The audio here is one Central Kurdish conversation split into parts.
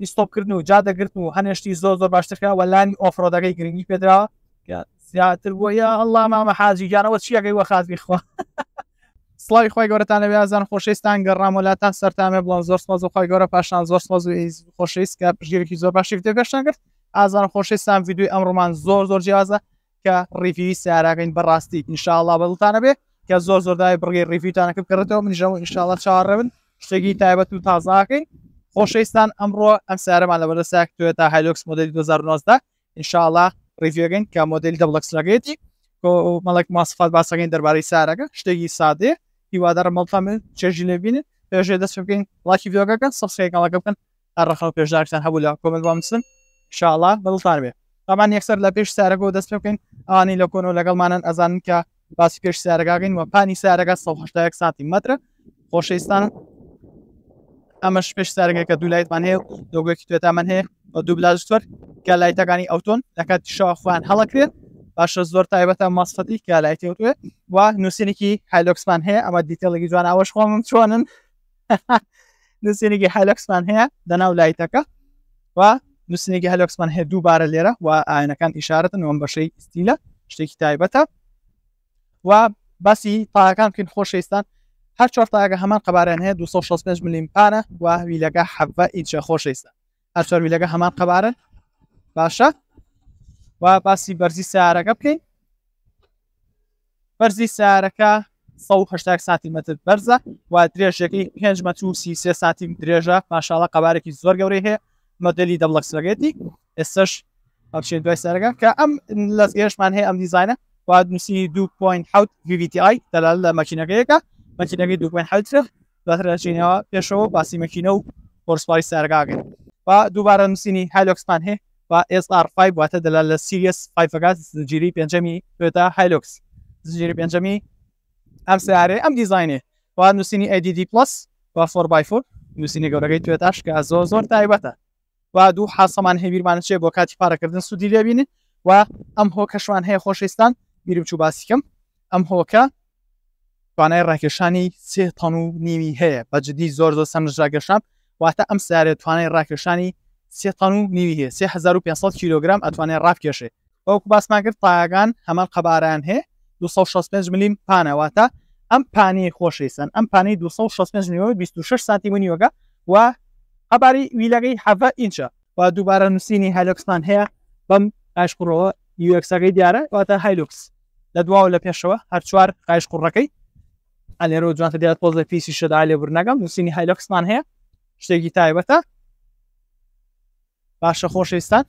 ئیسۆپکردن و جادەگرتن و هەنشتی زۆ زۆر باشترکە وەلانی ئۆفرۆدەکەی گرنگی پێدرا زیاتر بۆ یا ئەله مامە حاجی یانەوە چیەکەی وە خازی خوا سڵی خۆی گەورەتانە بێزان خۆشەویستان گەڕامۆلاتان سەرتامێ بڵام زۆر سپاز و خۆی گەورە پاشان زۆر سپاز و خۆشەویست کە پژگیرێکی زۆر باشی دەگەشتان کرد ئازان خۆشەویستان یددیوی ئەمڕمان زۆر زۆر جیازە کە ڕیفی سیاراگەین بەڕاستی انشاءله بەڵتانە بێ کە زۆر زۆردای بڕگەی ڕیفیتانەکە بکردەوە منژەوە انشاءله چاڕەبن شتێکی تایبەت و تازاکەین خۆشەویستان ئەمڕۆ ئەم سارەمان لەوەرە ساک توێت تا هایلۆکس مدلی 2009 انشاءله ریڤێگەن کە مدل دەبلەکسراگێتی مەڵک ماسفات باسەکەین دەربارەی سارەکە شتێکی سادێ هیوادارە مەڵتامن چێژی لێبین پێژێ دەست بکەین لاکی ڤۆگەکە سەسەیەکەڵەکە بکەن ئەڕخەڵ پێشدارستان هەبوو لە کۆمەلوامسن شاڵا بڵتان بێ ئەمان یەکسەر لە پێش سارەگە و دەست پێ بکەین ئانی لە کۆن و لەگەڵمانن ئەزانن کە باسی پێش سارەگاگەین وە پانی سارەکە 1970 سانتی متر خۆشەستان ئەمەش پێش سارگەکە دوو لایتمان هەیە دۆگەکی توێتامان هەیە بە دوو بلاژتوەر کە لایتەکانی ئەوتۆن لەکات شاخواان هەڵەکرێت باشە زۆر تایبەتە ماسفەتی کە لایتێوتێ و نووسینێکی هایلۆکسمان هەیە ئەمە دیتێڵێکی جوان ئەوەش خۆم چۆنن نووسینێکی هایلۆکسمان هەیە دەناو لایتەکە و نووسینێکی هەلۆکسمان هەیە دووبارە لێرە و ئاەنەکان ئیشارەتن ئەوم بەشەی ستیلە شتێکی تایبەتە و باسی پاکان بکەین خۆشەویستان هەر چۆرتاگە هەمان قباران هەیە 265 میلیم پارە و ویلەکە حەبە ئینچە خۆشەویستە هەر چۆر ویلەکە هەمان قبارن باشە و باسی بەرزی سیارەکە بکەین بەرزی سیارەکە 1970 سانتی متر بەرزە و درێژەکەی پێنجمە تو سی سێ سانتیم درێژە ماشاڵە قبارێکی زۆر گەورەی هەیە مدللی دەبڵکسەکەێتی ئێستش ئەچێن دوای سەرگە کە ئەم لەس گەشمان هەیە ئەم دیزینە و نووسی 2.6 VVTI دەلا لە مەچینەکەیەکە مەچینەوی دوکمێن حەلتر بەترەچینەوە پێشەوە باسیمەکینە و پۆرسپای سەرگاگەن با دووبارە نووسینی هەلۆکسپان هەیە با SR5 واتە دەلا لە سیریس فگات زجیری پێنجەمی توێتا هەلۆکس زجیری پێنجەمی ئەم سیارێ ئەم دیزینێ با نووسینی ئەDD پلس با 4x4 نووسینی گەورەکەی توێتاش کە زۆر زۆر تایبەتە و دوو حاسەمان هەبییرمانچێ بۆ کاتی پارەکردن سوودی لێبینن و ئەم هۆ کەشوان هەیە خۆشستان بیرم چوو باسیکەم ئەم هۆکە توانای ڕاکێشانی سێ تەن و نیوی هەیە بە جدی زۆر زۆر سەمژراگەشان واتە ئەم سارێت توانای ڕاکێشانی سێ تەن و نیوی هەیە 3500 کیلوگرام ئەتوانێت ڕافکێشێ ئەوکو باسمان کرد تاگان هەمان قەباران هەیە 265 ملیم پانەواتە ئەم پانی خۆشیسن ئەم پانی 265 میەوە 26 سانتی منیوەگە و ئەباری ویلەکەی حەە ئینچە و دووبارە نووسینی هەلۆکسمان هەیە بەم ئاشقڕەوە یوەکسەکەی دیارە واتە هایلوکس لە دواوە لە پێشەوە هەر چوار قایشقڕەکەی ئەلێرە جوانتە دیات پۆز لە پیسی شدا لێ برنەگەم نووسینی هایلۆکسمان هەیە شتێکی تایبەتە باشە خۆشەویستان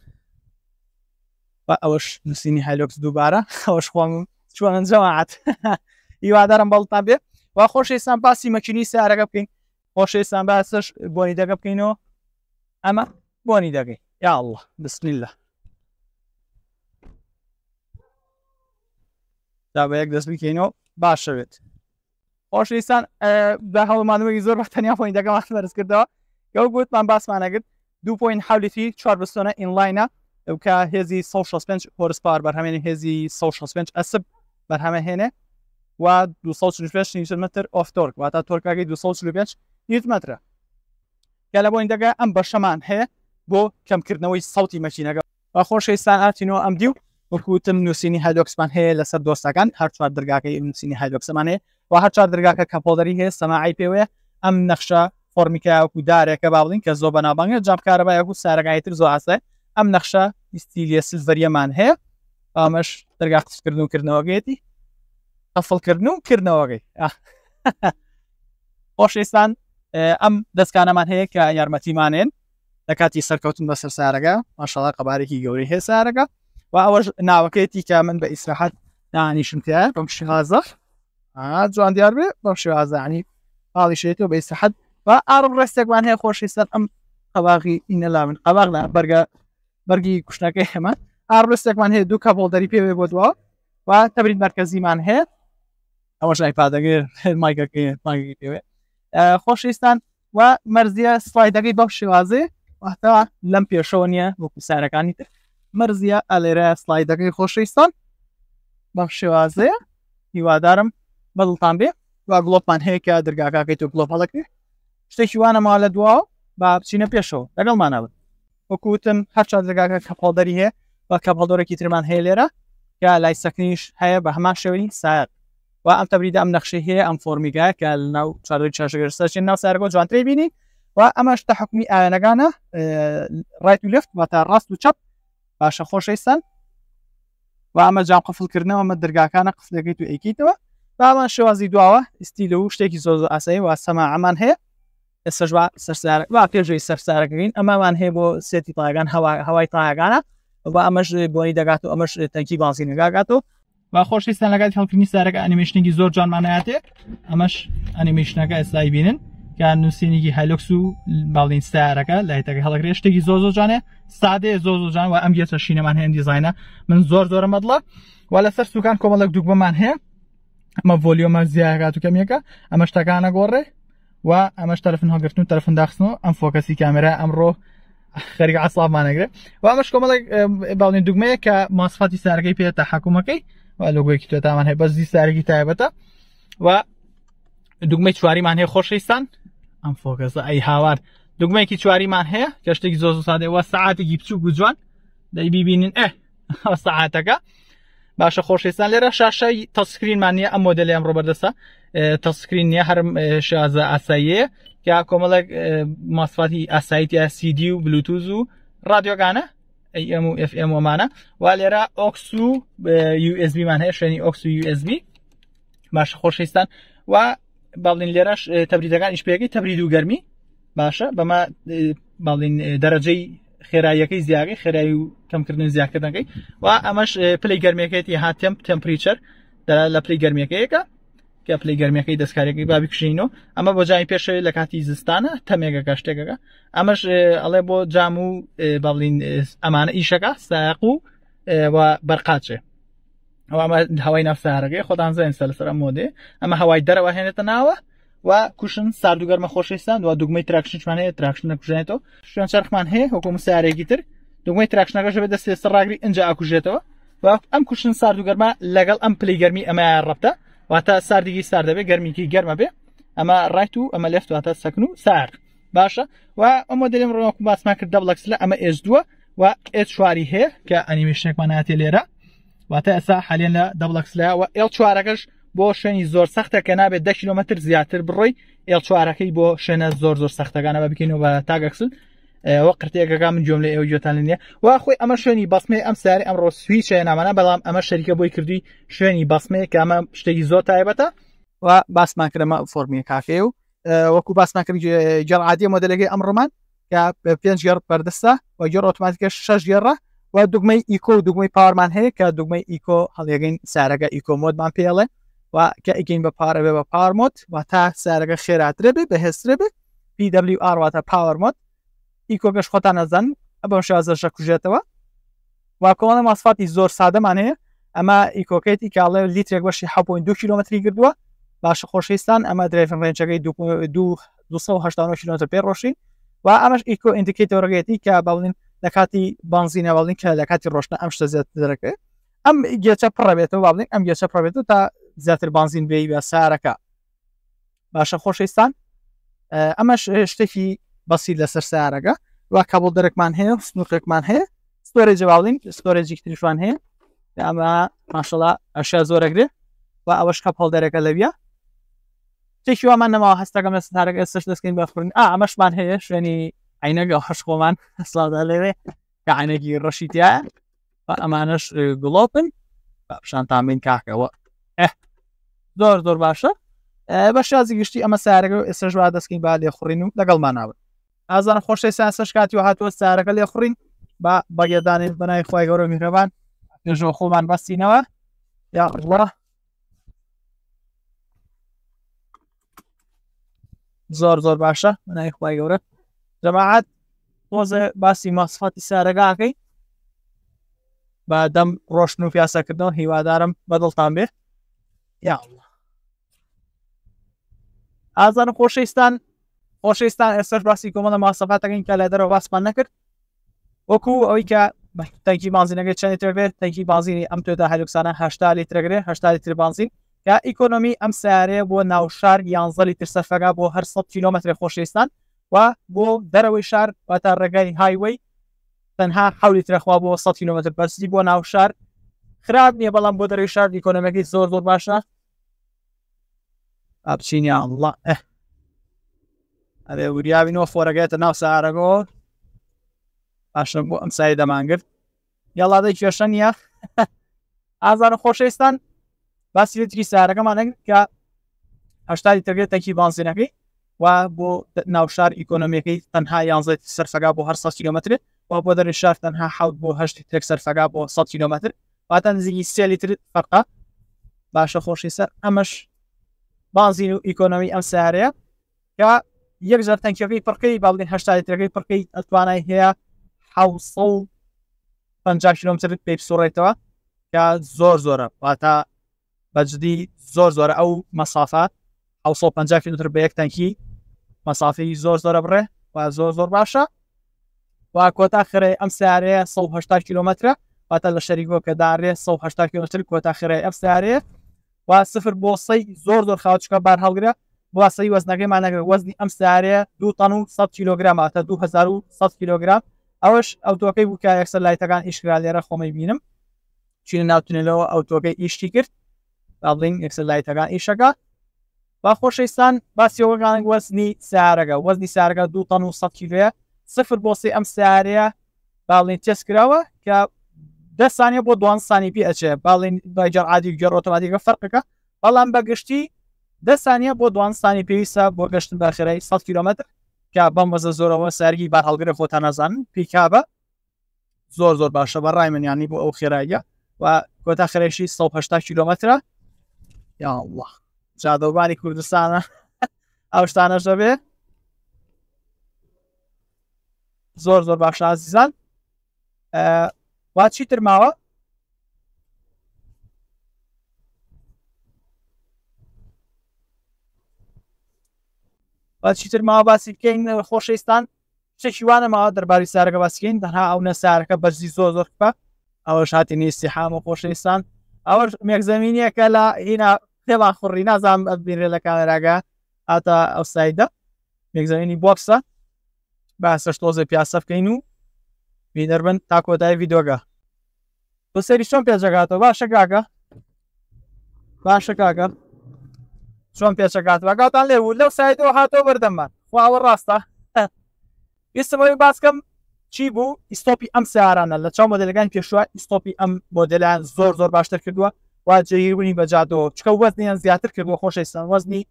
بە ئەوەش نووسینی هایلۆکس دووبارە ئەوەش خۆم چۆن جەواعات هیوادارم بەڵتان بێ وا خۆشەویستان باسی مەچینی سیارەکە بکەین خۆشەویستان باسش بۆنی دەگە بکەینەوە ئەمە بۆنی دەگەی یا الله بسمیلله دا بە یەک دەست بکەینەوە باشەوێت ئۆشیستان بە هەڵمانەوەی زۆر بە تەنیا پۆین دەگەڵات بەرز کردەوە گەڵ گوتمان باسمانەگرت 2.حولیتری 4 بستۆنە ئینلاینە ئەوکە هێزی 1665 هۆرسپار بەرهەمێنی هێزی 1665 ئەسب بەرهەمەهێنێ و 235 متر ئۆفتۆرک واتە تۆرکگەی 235 نیوتمەترە گە لە بۆین دەگە ئەم بەشەمان هەیە بۆ کەمکردنەوەی ساوتی مەچینەگە بە خۆشەی سان ئاتینەوە ئەم دیو وەکوتم نووسینی هەلۆکسمان هەیە لەسەر دۆستەکان هەر چوار دررگاکەی نووسینی هەلۆکسمانێ و هەر چوار دررگاکە کەپۆدەری هەیە سەماعی پێوەیە ئەم نەخشە فۆرمیکایوەکو دارێکە باڵین کە زۆ بەنابانگە جابکارەبایەکو سارەگایتر زۆ ئاسە ئەم نەخشە ئیسیلیە سلڤەریەمان هەیە ئامەش دەرگا قسکردن و کردنەوەگەێتی ئەفڵکردن و کردنەوەگەی خۆشێستان ئەم دەستکانەمان هەیە کە یارمەتیمانێن لە کاتی سەرکەوتن بە سەر سارەکە ماشەڵا قەبارێکی گەوری هەیە سارەکە و ئەوەش ناوەکەی تیکە من بە ئیسراحەت دانیشمتیە بەم شازەخ جوان دیار بێ بەم شازانی پاڵیشێتەوە بە ئیسراحەت و ئارم ڕستێکوان هەیە خۆشی سەر ئەم قەواغی ئینەلا من قەواغدا بەرگە بەرگی کوشتەکەی هێمە ئارستێکمان هەیە دوو کەپڵ دەری پێوێ بۆ دووە و تەبرید مرکزیمان هەیە ئەوەش ئایپادەگەر مایگەکەی ماگی پێوێ خۆشیستان و مەرزیە سلایدەکەی بەو شێوازێ واتەوە لەم پێشەوە نیە بۆ کوسارەکانی تر مەرزیە ئەلێرە سلایدەکەی خۆشەویستان بەم شێوازەیە هیوادارم بەڵتان بێ وا گڵۆپمان هەیەکە دەرگاکەکەیت و گڵۆپەڵەکە شتێکی وانە ما لە دواوە با بچینە پێشەوە لەگەڵمانەوە وەکوتم هەرچە دەرگاکە کەپڵدەری هەیە بە کەپڵدۆرەی ترمان هەیە لێرە یا لای سەکنیش هەیە بە هەمان شێوەی ساات و ئەم تەبریدا ئەم نەخشی هەیە ئەم فۆمیگای کە ناو چاردوی چاشگر سەرچین ناو سارگۆ جوانتری بینی و ئەمەش تا حکومی ئاەنەگانە ڕایت و لفت بە تا ڕاست و چپ باشە خۆشەویستان و ئەمە جام قفلکردنەوە ئەمە دەرگاکانە قفلەکەیت و ئەیکیتەوە بامان شێوازی دواوە ئیستی لەو شتێکی زۆز ئاسایی و سەما ئەمان هەیە ئێستەژوا سەرسارە با پێژەی سەرسارەکەین ئەمامان هەیە بۆ سێتی تاگان هەوای تاگانە بە ئەمەش بۆنی دەگات و ئەمەش تەنکی بازی نگاگاتەوە با خۆشی سەنەکەات هەڵکردنی سارەکە ئەنیمیشنێکی زۆر جانمانایاتێ ئەمەش ئەنیمیشنەکە ئێستای بینن یان نووسینێکی هەلوکس و باڵین سارەکە لایتەکە هەڵگرێ شتێکی زۆ زۆجانێ سادێ زۆ زۆجان و ئەم گێتە شینەمان هەیە دیزینە من زۆر زۆرە مەدڵە و لەسەر سوکان کۆمەڵک دوک بمان هەیە ئەمە ڤۆلیۆمە زیاگات و کەمیەکە ئەمە شتەکانە گۆڕێ و ئەمەش تەرفن هەگرتن و تەرفن داخستنەوە ئەم فۆکەسی کامێرا ئەمڕۆ خەرگە ئاسڵامانەگرێت و ئەمەش کۆمەڵێک باڵین دوگمەیە کە ماسفاتی سارەکەی پێێتە حکوومەکەی و لەگوێکی توێتامان هەیە بەزی سارێکی تایبەتە و دوگمەی چواریمان هەیە خۆشەیستان ئەم فۆکەسە ئەی هاوار دوگمێکی چواریمان هەیە کە شتێکی زۆ سادەوە سعاتێکی بچوو گوجوان دەی بیبینین ئە سعاتەکە باشە خۆشێستان لێرە شاشای تەسکرینمان نیە ئەم مۆدللیان ڕۆبەردەسە تەسکرین نیە هەرم شازە ئاساییە یا کۆمەڵک ماسفاتی ئاسایتی سیدی و بلوتوز و رادیۆگانە ئەم و FM ومانە وا لێرە ئۆکس و USBمان هەیە شوێنی ئۆکس و USB باشە خۆشەویستان و باڵین لێرەش تەبریدەکانیش پێەکەی تەبرید و گەرمی باشە بەما باڵین دەرەجەی خێراییەکەی زیاگەی خێرایی و کەمکردن زیاکردنەکەی و ئەمەش پلی گەرمەکەیەتی هاتم تەمپریچەر دەرا لە پلی گەرمەکەیەکە کە پلی گەرمەکەی دەستکارێکی بابی کشینەوە ئەمە بۆ جای پێش لە کاتی زستانە تەمێگە گەشتێکەکە ئەمەش ئەڵێ بۆ جام و باڵین ئەمانە ئیشەکە ساق و بەرقاچێ ئەوە هەوای نافسارەکەی خۆدان زین سە لەسەر مۆدێ ئەمە هەوای دەرەوە هێنێتە ناوە و کوشن ساردوگەرمە خۆشستان و دوگمەی تراکشنمان هەیە تراکشنە کوژێتەوە شوێن چرخمان هەیە هۆکم سارێکی تر دوگمەی تراکشنەکەش بێت دەستێ سەڕاگری ئەجا ئاکوژێتەوە و ئەم کوشن ساردوگەرمە لەگەڵ ئەم پلی گەرمی ئەمە ڕەتە واتە ساردگی سار دەبێ گەرمیکی گەرمە بێ ئەمە ڕایت و ئەمە لەفت واتە سەکن و سار باشە و ئەمە دەێم ڕۆکو باسمان کرد دەبڵکس لە ئەمە ئێز دووە و ئێ چواری هەیە کە ئەنیمیشنێکمان هااتێ لێرە واتە ئەسا حالێن لە دەبڵکسلایەوە ئێڵ چوارەکەش بۆ شوێنی زۆر سەختە کە نابێت ده کیلومتر زیاتر بڕۆی ئێڵ چوارەکەی بۆ شوێنە زۆر زۆر سەختەکانە بە بکەینەوە بە تاگەکسل وە قرتێکەکە من جۆم لە ئێوە جۆتان نیە وا خۆی ئەمە شوێنی بەسمێ ئەم ساری ئەمڕۆ سوی شێنامانە بەڵام ئەمە شەریکە بۆی کردووی شوێنی بەسمێ کە ئەمە شتێکی زۆر تایبەتە و باسمان کرەمە فۆرمیە کافێ و وەکو باسناکرد جەڕعادی مۆدلەکەی ئەمڕۆمان کە پێنج گەڕ بەردەستە و گەڕ ئۆتوماتیکە شەش گێڕە و دوگمەی ئیکۆ و دوگمەی پارمان هەیە کە دوگمەی ئیکۆ هەڵێگەین سارەکە ئیکۆمۆدمان پێڵێ و کە ئەگەین بە پارەبێ بە پارمۆت و تا سارەکە خێراترە بێ بەهێسترە بێ PWR واتە پاوەمۆت ئیکۆگەش خۆتان نەزان ئەبەم شازەشە کوژێتەوە وا کۆڵە ماسفاتی زۆر سادەمان هەیە ئەمە ئیکۆکەیت ئیکاڵێ لیترێک بەشی 6.2 کیلومتری گردووە باشە خۆشیستان ئەمە درێفن ڕێنچەکەی 2 کیلومتر پێ ڕۆشین و ئەمەش ئیکۆ ئیندیکیتۆڕگەێتی کە باڵین لە کاتی بانزینەواڵین کە لە کاتی ڕۆشنە ئەم شتە زیات دەرەکە ئەم گێچە پڕەبێتەوە باڵین ئەم گێچە پڕێت تا زیاتر بانزین بێ بە سارەکە باشە خۆشەویستان ئەمەش شتێکی بەسی لەسەر سارەکە وا کابل دەرەکمان هەیە سنوقێکمان هەیە سپۆرە جوواڵین سپۆرەجی تریشوان هەیە ئەمە ماشەڵا ئەشیا زۆرەگرێ و ئەوەش کە پڵدەرەکە لەویە تێکی وامان نەماوە هەستەکەم لە سارەکە سش دەستکەین بەخورن ئەمەشمان هەیە شوێنی عینەگە خش خۆمان سلادا لەوێ کە عینەکی ڕەشی تایە ئەمانەش گڵۆپن پیششان تامین کاکەوە زۆر زۆر باشە بە شازی گشتی ئەمە سارەکە ئێستا ژوا دەستکەین با لێ خوڕین و لەگەڵمانناون ئازان خۆشی سا سەش کاتی و هاتووە سارەکە لێ خوڕین با بەگێدانێت بەنای خی گەورە میرەبان ژۆ خۆمان بەستینەوە یا ڕە زۆر زۆر باشە بەنای خی گەورە جەماعات تۆزە باسی ماسفاتی سارەگاکەی بادەم ڕۆشن و پیاسەکردنەوە هیوادارم بەدڵتان بێ یا ئازان خۆشەویستان خۆشەویستان ئێستش باسی کۆمەڵە ماسەفاتەکەین کە لە دەرەوە باسمان نەکرد وەکو ئەوەی کە تەنکی بانزینەکە چەندی تربێت تەنکی بازینی ئەم توێدا هەلوکسانە هشتا لیترەگرێ هشتا لیتر بانزین یا ئیکۆنمی ئەم سیارەیە بۆ ناوشار یانزەلی ترسەفەگا بۆ هەر 100 کیلومتر خۆشەویستان و بۆ دەرەوەی شار و تا ڕێگای هایوەی تەنها حولی ترەخوا بۆ 100 کیلومتر بەستی بۆ ناو شار خراپ نییە بەڵام بۆ دەرەوەی شار دیکۆنمەکی زۆر زۆر باشە ئاپچینی الله ئەێ وریاوینەوە فۆرەگەێتە ناو سارەگۆ پاشم بۆ ئەم سای دەمانگرت یاڵادەی کێشە نیە ئازارە خۆشەویستان باسیێتکی سارەکەمانەکە هەشتای تەبێت تەکی بانزیینەکەی و بۆ ناوشار ئیکۆنمیەکەی تەنها یانزێت سەرفەگا بۆ هەر 100 کیلومتر و بۆ دەری شار تەنها حوت بۆ هەشت تێک سەرفەگا بۆ 100 کیلومتر باتەن زیگی سێ لیتر فەرقا باشە خۆشی سەر ئەمەش بازین و ئیکۆنمی ئەم سارەیە یا یەک زار تەنکیەکەی پڕکەی باڵین هشتا لیترەکەی پڕکەی ئەتوانای هەیە حوسڵ 50 کیلومتر پێ سوڕێتەوە یا زۆر زۆرە واتە بەجددی زۆر زۆرە ئەو مەسافات 550 کیلومتر بە یەک تەنکی مەسافی زۆر زۆرە بڕێ و زۆر زۆر باشە و کۆتا خرێ ئەم سیارەیە 180 کیلومترە باتە لە شەریکۆ کە دارێ 180 کیلومتر کۆتا خرێ ئەف سیارەیە و سفر بۆ سی زۆر زۆر خاوچکە بار هەڵگرە باسی وەزنەکەی مانەگە وەزنی ئەم سیارەیە دو تەن و 100 کیلوگراماتە 2100 کیلوگرام ئەوش ئەوتۆکەی بووکە یەکسەر لایتەکان ئیشرا لێرە خۆمەی بینم چین ناوتونەوە ئەوتۆکەی ئیشتی کرد باڵین یەکسەر لایتەکان ئیشەکە با خۆشەویستان باسی وەگان وەزنی سارەگە وەزنی سارگە دو تەن و سە کیلوە سفر بۆسی ئەم سارەیە باڵین تست کراوە کە ده سانیە بۆ دوان سانی پێ ئەچێ باڵین بەجار عادی گەڕ ئۆتۆماتیکە فەرقەکە بەڵام بەگشتی ده سانیە بۆ دوان سانی پێویستە بۆ گەشتن بەخێرەی 100 کیلومتر کە بەم وەزە زۆرەوە سەرگی با هەڵگرە خۆتان نەزانن پیکابە زۆر زۆر باشە بە ڕای منیانی بۆ ئەو خێراییە و کۆتا خرێشی 180 کیلومترە یا الله جادەوبانی کوردستانە ئەو شتانەش دەبێ زۆر زۆر باشازیزان وا چی ترماوە چیتر ماوە باسی بکەین خۆشەویستان شتێکی وانە ماوە دەرباری سارەکە باسکەین تەنها ئەو نەسارەکە بەرزی زۆر زۆر بە ئەوە شاتی نیستی حامە خۆشەویستان ئەوە مێک زمینیەکە لە هینا تێبا خوڕی نازام بینێ لە کامێراگا ئاتا ئەو سایدە مێگزەینی بۆکسە باسەش تۆزە پیاسە بکەین و بینەر بن تا کۆتای یددیۆگە بۆ سەری چۆن پێجگاتەوە باشە کاکە باشە کاکە چۆن پێچەکاتوەگاتان لێ و لەو سایتەوە هاتۆ بەردەمان خواوە ڕاستە ئێستەوەی باسکەم چی بوو ئیسۆپی ئەم سیارانە لە چاو مۆدلەکان پێشوە ئیسۆپی ئەم مۆدلان زۆر زۆر باشتر کردووە واجهیربوونی بەجاتەوە چکە وەزنیان زیاتر کرد بۆ خۆشەستان وەزنی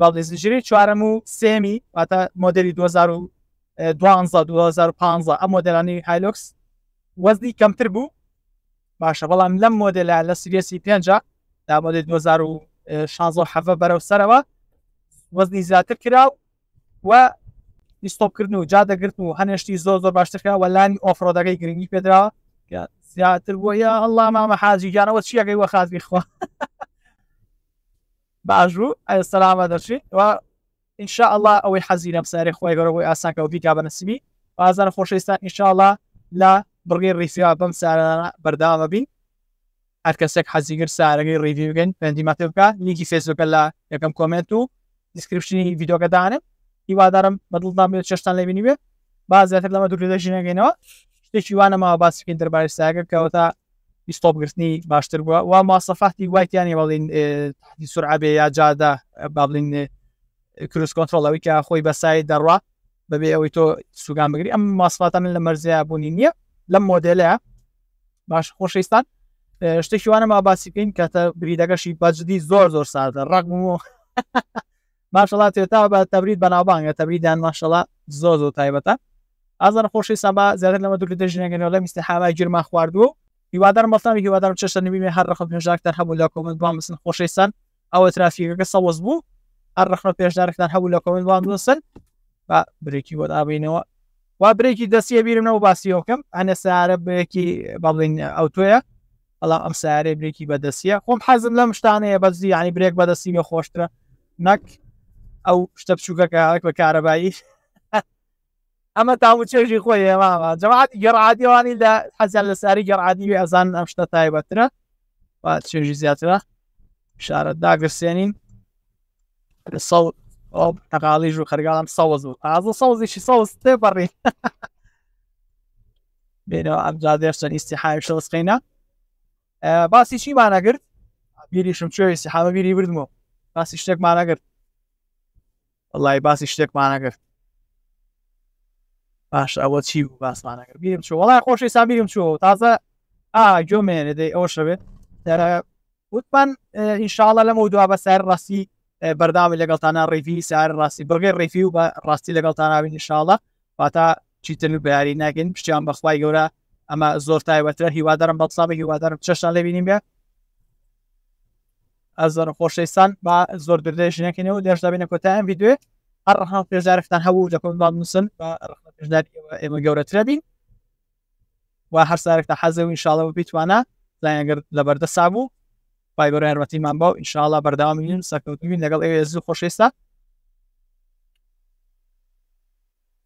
باڵێزیژری چوارم و سێمی واتە مۆدلی 2015 ئەم مۆدلانی هایلۆکس وەزنی کەمتر بوو باشە بەڵام لەم مۆدلە لە سریسی پێنج دا مۆدل 2016 حەفە بەرەو سەرەوە وەزنی زیاتر کرا و ستۆپکردن و جادەگرتن و هەنشتی زۆر زۆر باشترکە و لانی ئۆفرۆدەکەی گرنگی پێدراوە زیاتر بووە یا ئەله مامە حاجی گیانەوە چیەکەی وە خاتی خوا باش و ئەسەلامە دەچیت و انشاء الله ئەوەی حەزیرە بسەری خۆی گەەوەی ئاسانکە و بیکا بە نسیبی بازار خۆشەویستان انشاءله لا بڕگەی ڕیسیا بەم سارانە بەردامە بین هەر کەسێک حەزیگر سارەگەی ڕیویگەن پندیمەتە بکە نیکی فێسبوکە لە یەکەم کۆمنت و دیسکرپشنی ویددیۆگەدانم هیوادارم بەدڵدا چێشتان لەبینی بێ باز زیاتر لەمە دوورێدە ژینەگەینەوە شتێکی وانەمەوە باسکەین دەربارە ساگە کەەوە تا ستۆپگررتنی باشتر بووە وا ماسەفاتی وایتیانی بەڵین تحتی سورعابێ یا جادا با بڵین کروس کۆنتترۆلەوەی کە خۆی بەسای دەڕوا بەبێ ئەوەی تۆ سوگان بگری ئەم ماسفاتان لە مەرزیا بوونی نییە لەم مۆدلەیە باش خۆشەویستان شتێکی وانەمە باسی بکەین کەتە بریدەکەشی بەجددی زۆر زۆر سادە ڕقمەوە ماشەڵات تێتا بە تەبرید بەناوبانگە تەبریدان ماشەڵە زۆ زۆ تایبەتە ئازار خۆشی سەما زیاتر لەمە دوور دەژنەگەنەوە لە میستی هاوای گرما خواردووە هیوادارم بەڵام هیوادارم چشتە نبیێ هەر ڕخ پێژاکتەر هەبوو لە کۆمنت با مسن خۆشەیسان ئەوە ترافیکەکە سەوەز بوو هەر ڕخ پێشدارێکتان هەبوو لە کۆمنت با دوسن با برێکی بۆ دابینەوە وا برێکی دەستیە بیرمنەوە باسیۆکەم ئەنە سارە بەیەکی باڵین ئەو توۆە بەڵام ئەم سارێ برێکی بەدەستیە خۆم حەزم لەم شتانەیە بەزی ینی برێک بەدەستی بە خۆشترە نەک ئەو شتە بچووکەکە بە کارەباییش ئەمە تاو چێژی خۆی ئێمامە جەماعات گەڕعادیوانی لە حەزیان لە ساری گەڕعادیوی ئەزان ئەم شتە ام صوزو اعزو زیاترە شارە صوز لە سەڵ تەقاڵیژ و خەرگاڵم سەوز و ئازە سەوزیشی باس تێ ما نقر بيري شم شو باسی بيري بردمو باس حامە ما نقر والله باس لای ما نقر باش ئەوە چی بوو باسمانەکە بیرم چوە وڵای خۆشی سابیرم چوە تازە ئا گوێمێنێ دەی ئەوە شەوێت وتمان ئینشاالله لەمە دوا بە سەر ڕاستی بەردامی لەگەڵتانە ڕیفی سار ڕاستی بەگەر ڕیفی و بە ڕاستی لەگەڵتانناوین نیشاڵە پاتا چیتن و بیاری ناگەن پشتیان بەخوای گەورە ئەمە زۆر تایبەترە هیوادارم بە ساابی هیوادارم چشتان لەبینیم بێ ئەزار خۆشەستان با زۆر دردێش نەکەنەوە دێش دەبینە کۆتایان یددیوێ هەر ڕحان پێژارفتان هەبوو لە کۆمبان نووسن پێژدار ئێمە گەورەترە بین و هەر سارێکتا حەزە و انشاالەوە بتوانە زانگر لە بەردە سابوو پای بەڕ هەرمەتیمان باو انشاالله بەرداوامین سەکەوتبین لەگەڵ ئێ زوو خۆشێستا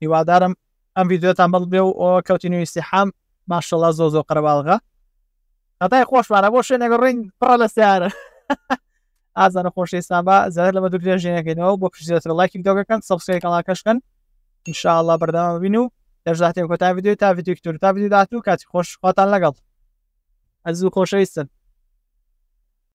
هیوادارم ئەم یددیوتان بەڵ بێ و ئەو کەوتی نوویستی حام ماشەڵە زۆ زۆ قەرباڵغا هەتای خۆشمانە بۆ شوێنێک ڕنگ پڕە لە سیارە. ئازانە خۆش ئێستانبا زار لە بە دوور درێژێنەکەینەوە بۆ پرزیێتر لایکی دۆگەکەن سەبسکرێ کەڵاکەشکن انشاءله بەردەما بین و دەژاتێ کۆتا یددیو تا یددیوکتور تا یددیو داات و کاتی خۆش خواتان لەگەڵ ئەزوو خۆشەویستن